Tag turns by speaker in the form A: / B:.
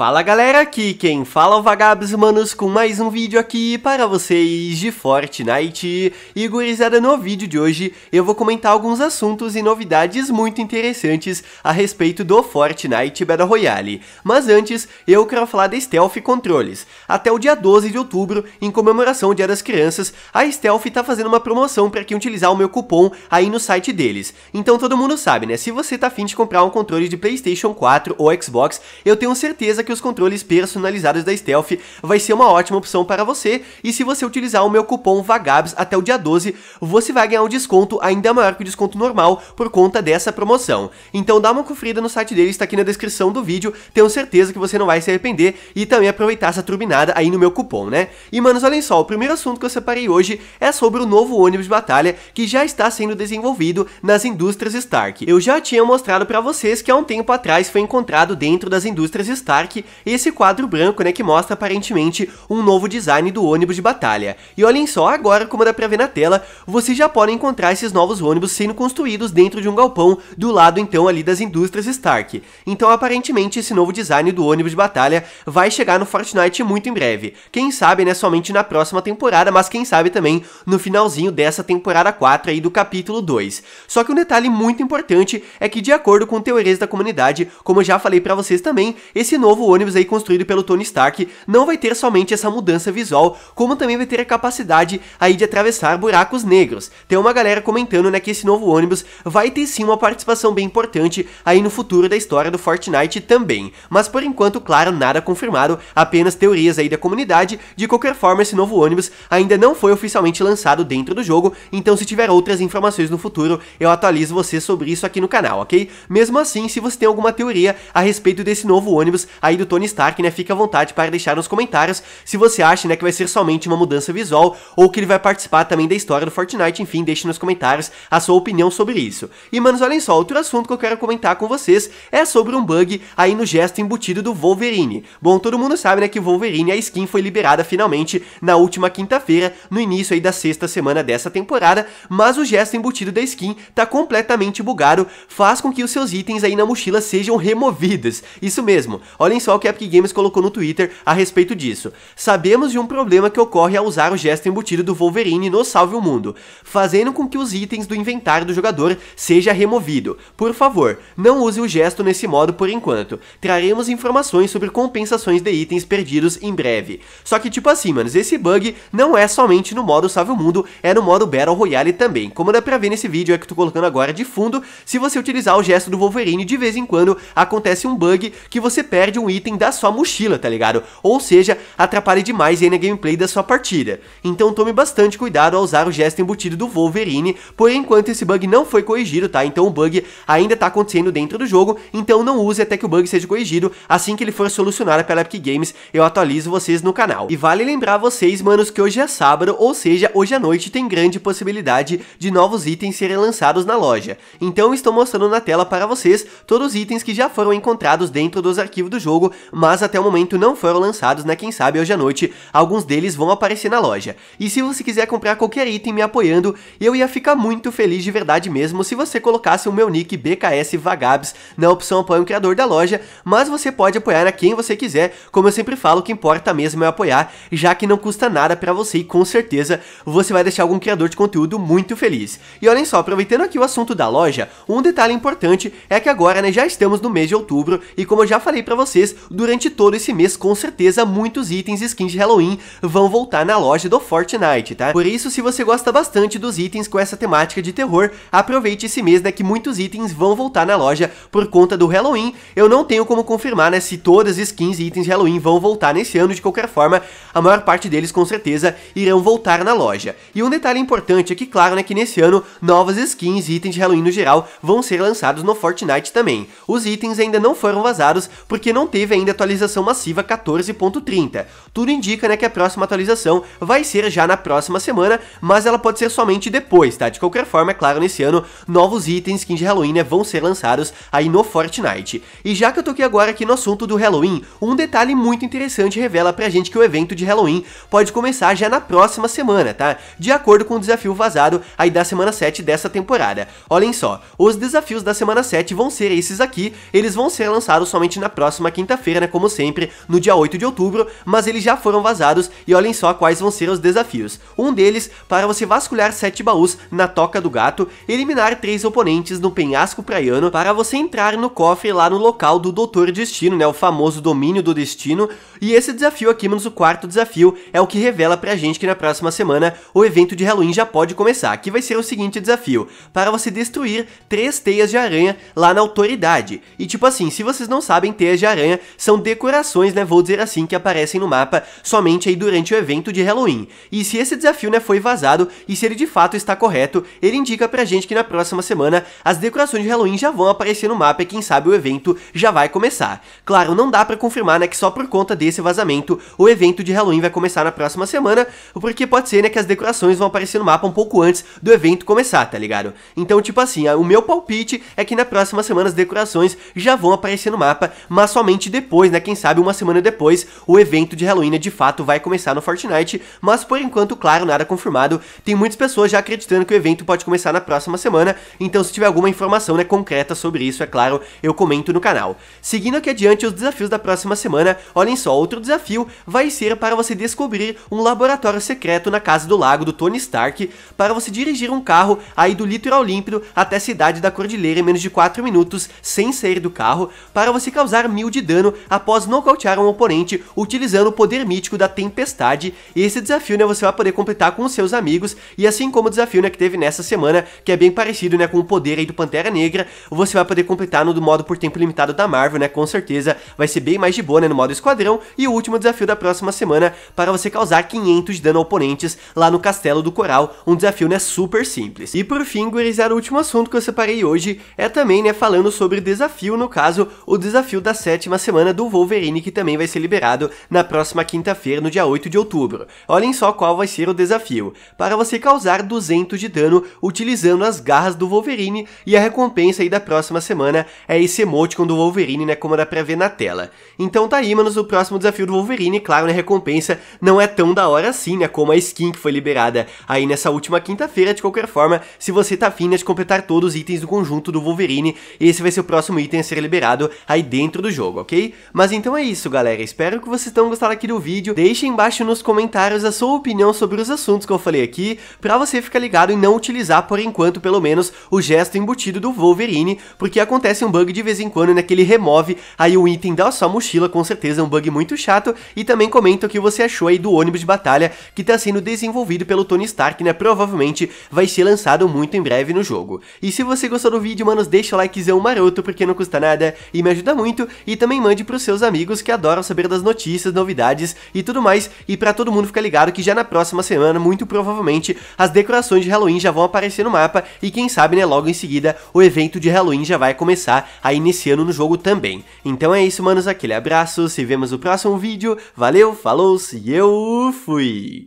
A: Fala galera, aqui quem fala é o Vagabos Humanos com mais um vídeo aqui para vocês de Fortnite. E gurizada, no vídeo de hoje eu vou comentar alguns assuntos e novidades muito interessantes a respeito do Fortnite Battle Royale. Mas antes, eu quero falar da Stealth Controles. Até o dia 12 de outubro, em comemoração ao Dia das Crianças, a Stealth está fazendo uma promoção para quem utilizar o meu cupom aí no site deles. Então todo mundo sabe, né? Se você tá afim de comprar um controle de Playstation 4 ou Xbox, eu tenho certeza que que os controles personalizados da Stealth vai ser uma ótima opção para você, e se você utilizar o meu cupom VAGABS até o dia 12, você vai ganhar um desconto ainda maior que o desconto normal por conta dessa promoção. Então dá uma conferida no site deles, está aqui na descrição do vídeo, tenho certeza que você não vai se arrepender e também aproveitar essa turbinada aí no meu cupom, né? E manos, olhem só, o primeiro assunto que eu separei hoje é sobre o novo ônibus de batalha que já está sendo desenvolvido nas indústrias Stark. Eu já tinha mostrado para vocês que há um tempo atrás foi encontrado dentro das indústrias Stark destaque esse quadro branco, né, que mostra aparentemente um novo design do ônibus de batalha. E olhem só, agora como dá pra ver na tela, vocês já podem encontrar esses novos ônibus sendo construídos dentro de um galpão do lado então ali das indústrias Stark. Então aparentemente esse novo design do ônibus de batalha vai chegar no Fortnite muito em breve. Quem sabe, né, somente na próxima temporada, mas quem sabe também no finalzinho dessa temporada 4 aí do capítulo 2. Só que um detalhe muito importante é que de acordo com teorias da comunidade, como eu já falei para vocês também, esse novo novo ônibus aí construído pelo Tony Stark não vai ter somente essa mudança visual, como também vai ter a capacidade aí de atravessar buracos negros. Tem uma galera comentando né, que esse novo ônibus vai ter sim uma participação bem importante aí no futuro da história do Fortnite também. Mas por enquanto, claro, nada confirmado, apenas teorias aí da comunidade. De qualquer forma, esse novo ônibus ainda não foi oficialmente lançado dentro do jogo, então se tiver outras informações no futuro, eu atualizo você sobre isso aqui no canal, ok? Mesmo assim, se você tem alguma teoria a respeito desse novo ônibus, aí do Tony Stark, né? Fica à vontade para deixar nos comentários se você acha, né, que vai ser somente uma mudança visual ou que ele vai participar também da história do Fortnite, enfim, deixe nos comentários a sua opinião sobre isso. E, manos, olhem só, outro assunto que eu quero comentar com vocês é sobre um bug aí no gesto embutido do Wolverine. Bom, todo mundo sabe, né, que o Wolverine, a skin foi liberada finalmente na última quinta-feira, no início aí da sexta semana dessa temporada, mas o gesto embutido da skin tá completamente bugado, faz com que os seus itens aí na mochila sejam removidos. Isso mesmo, olhem só o Epic Games colocou no Twitter a respeito disso. Sabemos de um problema que ocorre ao usar o gesto embutido do Wolverine no Salve o Mundo, fazendo com que os itens do inventário do jogador seja removido. Por favor, não use o gesto nesse modo por enquanto. Traremos informações sobre compensações de itens perdidos em breve. Só que tipo assim, manos, esse bug não é somente no modo Salve o Mundo, é no modo Battle Royale também. Como dá pra ver nesse vídeo é que eu tô colocando agora de fundo, se você utilizar o gesto do Wolverine de vez em quando acontece um bug que você perde um item da sua mochila, tá ligado? Ou seja, atrapalhe demais aí na gameplay da sua partida. Então tome bastante cuidado ao usar o gesto embutido do Wolverine, por enquanto esse bug não foi corrigido, tá? Então o bug ainda tá acontecendo dentro do jogo, então não use até que o bug seja corrigido, assim que ele for solucionado pela Epic Games, eu atualizo vocês no canal. E vale lembrar vocês, manos, que hoje é sábado, ou seja, hoje à noite tem grande possibilidade de novos itens serem lançados na loja. Então estou mostrando na tela para vocês todos os itens que já foram encontrados dentro dos arquivos do jogo, jogo, mas até o momento não foram lançados, né? Quem sabe hoje à noite alguns deles vão aparecer na loja. E se você quiser comprar qualquer item me apoiando, eu ia ficar muito feliz de verdade mesmo se você colocasse o meu nick BKS Vagabs na opção apoia o criador da loja, mas você pode apoiar a quem você quiser, como eu sempre falo, o que importa mesmo é apoiar, já que não custa nada para você e com certeza você vai deixar algum criador de conteúdo muito feliz. E olhem só, aproveitando aqui o assunto da loja, um detalhe importante é que agora né, já estamos no mês de outubro e como eu já falei para vocês, durante todo esse mês, com certeza, muitos itens e skins de Halloween vão voltar na loja do Fortnite, tá? Por isso, se você gosta bastante dos itens com essa temática de terror, aproveite esse mês, né, que muitos itens vão voltar na loja por conta do Halloween. Eu não tenho como confirmar, né, se todas as skins e itens de Halloween vão voltar nesse ano, de qualquer forma, a maior parte deles, com certeza, irão voltar na loja. E um detalhe importante é que, claro, né, que nesse ano, novas skins e itens de Halloween no geral vão ser lançados no Fortnite também. Os itens ainda não foram vazados, porque não teve teve ainda atualização massiva 14.30. Tudo indica né, que a próxima atualização vai ser já na próxima semana, mas ela pode ser somente depois, tá? De qualquer forma, é claro, nesse ano, novos itens skin de Halloween né, vão ser lançados aí no Fortnite. E já que eu toquei agora aqui no assunto do Halloween, um detalhe muito interessante revela pra gente que o evento de Halloween pode começar já na próxima semana, tá? De acordo com o desafio vazado aí da semana 7 dessa temporada. Olhem só, os desafios da semana 7 vão ser esses aqui, eles vão ser lançados somente na próxima quinta quinta-feira, né, como sempre, no dia 8 de outubro, mas eles já foram vazados e olhem só quais vão ser os desafios. Um deles, para você vasculhar 7 baús na Toca do Gato, eliminar 3 oponentes no penhasco praiano, para você entrar no cofre lá no local do Doutor Destino, né, o famoso domínio do destino, e esse desafio aqui, menos o quarto desafio, é o que revela pra gente que na próxima semana o evento de Halloween já pode começar, que vai ser o seguinte desafio, para você destruir três teias de aranha lá na autoridade. E tipo assim, se vocês não sabem, teias de aranha montanha são decorações, né, vou dizer assim, que aparecem no mapa somente aí durante o evento de Halloween. E se esse desafio, né, foi vazado e se ele de fato está correto, ele indica pra gente que na próxima semana as decorações de Halloween já vão aparecer no mapa e quem sabe o evento já vai começar. Claro, não dá pra confirmar, né, que só por conta desse vazamento o evento de Halloween vai começar na próxima semana, porque pode ser, né, que as decorações vão aparecer no mapa um pouco antes do evento começar, tá ligado? Então, tipo assim, o meu palpite é que na próxima semana as decorações já vão aparecer no mapa, mas somente somente depois, né? Quem sabe uma semana depois, o evento de Halloween né, de fato vai começar no Fortnite, mas por enquanto, claro, nada confirmado. Tem muitas pessoas já acreditando que o evento pode começar na próxima semana, então se tiver alguma informação né, concreta sobre isso, é claro, eu comento no canal. Seguindo aqui adiante os desafios da próxima semana, olhem só, outro desafio vai ser para você descobrir um laboratório secreto na casa do lago do Tony Stark, para você dirigir um carro aí do litoral límpido até a cidade da Cordilheira em menos de 4 minutos, sem sair do carro, para você causar mil de dano após nocautear um oponente utilizando o poder mítico da Tempestade. E esse desafio né, você vai poder completar com seus amigos, e assim como o desafio né, que teve nessa semana, que é bem parecido né, com o poder aí do Pantera Negra, você vai poder completar no do modo por tempo limitado da Marvel, né? Com certeza vai ser bem mais de boa né, no modo esquadrão. E o último desafio da próxima semana para você causar 500 de dano a oponentes lá no Castelo do Coral, um desafio né, super simples. E por fim, gurizada, o último assunto que eu separei hoje é também né, falando sobre desafio, no caso, o desafio da sétima semana do Wolverine, que também vai ser liberado na próxima quinta-feira, no dia 8 de outubro. Olhem só qual vai ser o desafio. Para você causar 200 de dano utilizando as garras do Wolverine, e a recompensa aí da próxima semana é esse emoticon do Wolverine, né, como dá pra ver na tela. Então tá aí, manos, o próximo desafio do Wolverine, claro, né, recompensa não é tão da hora assim, né, como a skin que foi liberada aí nessa última quinta-feira, de qualquer forma, se você tá afim né, de completar todos os itens do conjunto do Wolverine, esse vai ser o próximo item a ser liberado aí dentro do jogo, ok? ok? Mas então é isso, galera. Espero que vocês tenham gostado aqui do vídeo. Deixem embaixo nos comentários a sua opinião sobre os assuntos que eu falei aqui, pra você ficar ligado e não utilizar, por enquanto, pelo menos, o gesto embutido do Wolverine, porque acontece um bug de vez em quando naquele né, remove aí o item da sua mochila, com certeza é um bug muito chato. E também comenta o que você achou aí do ônibus de batalha que tá sendo desenvolvido pelo Tony Stark, né? Provavelmente vai ser lançado muito em breve no jogo. E se você gostou do vídeo, manos, deixa o likezão maroto, porque não custa nada e me ajuda muito. E também mande para os seus amigos que adoram saber das notícias, novidades e tudo mais, e para todo mundo ficar ligado que já na próxima semana, muito provavelmente, as decorações de Halloween já vão aparecer no mapa e quem sabe, né, logo em seguida, o evento de Halloween já vai começar aí nesse ano no jogo também. Então é isso, manos, aquele abraço, se vemos no próximo vídeo, valeu, falou se eu fui!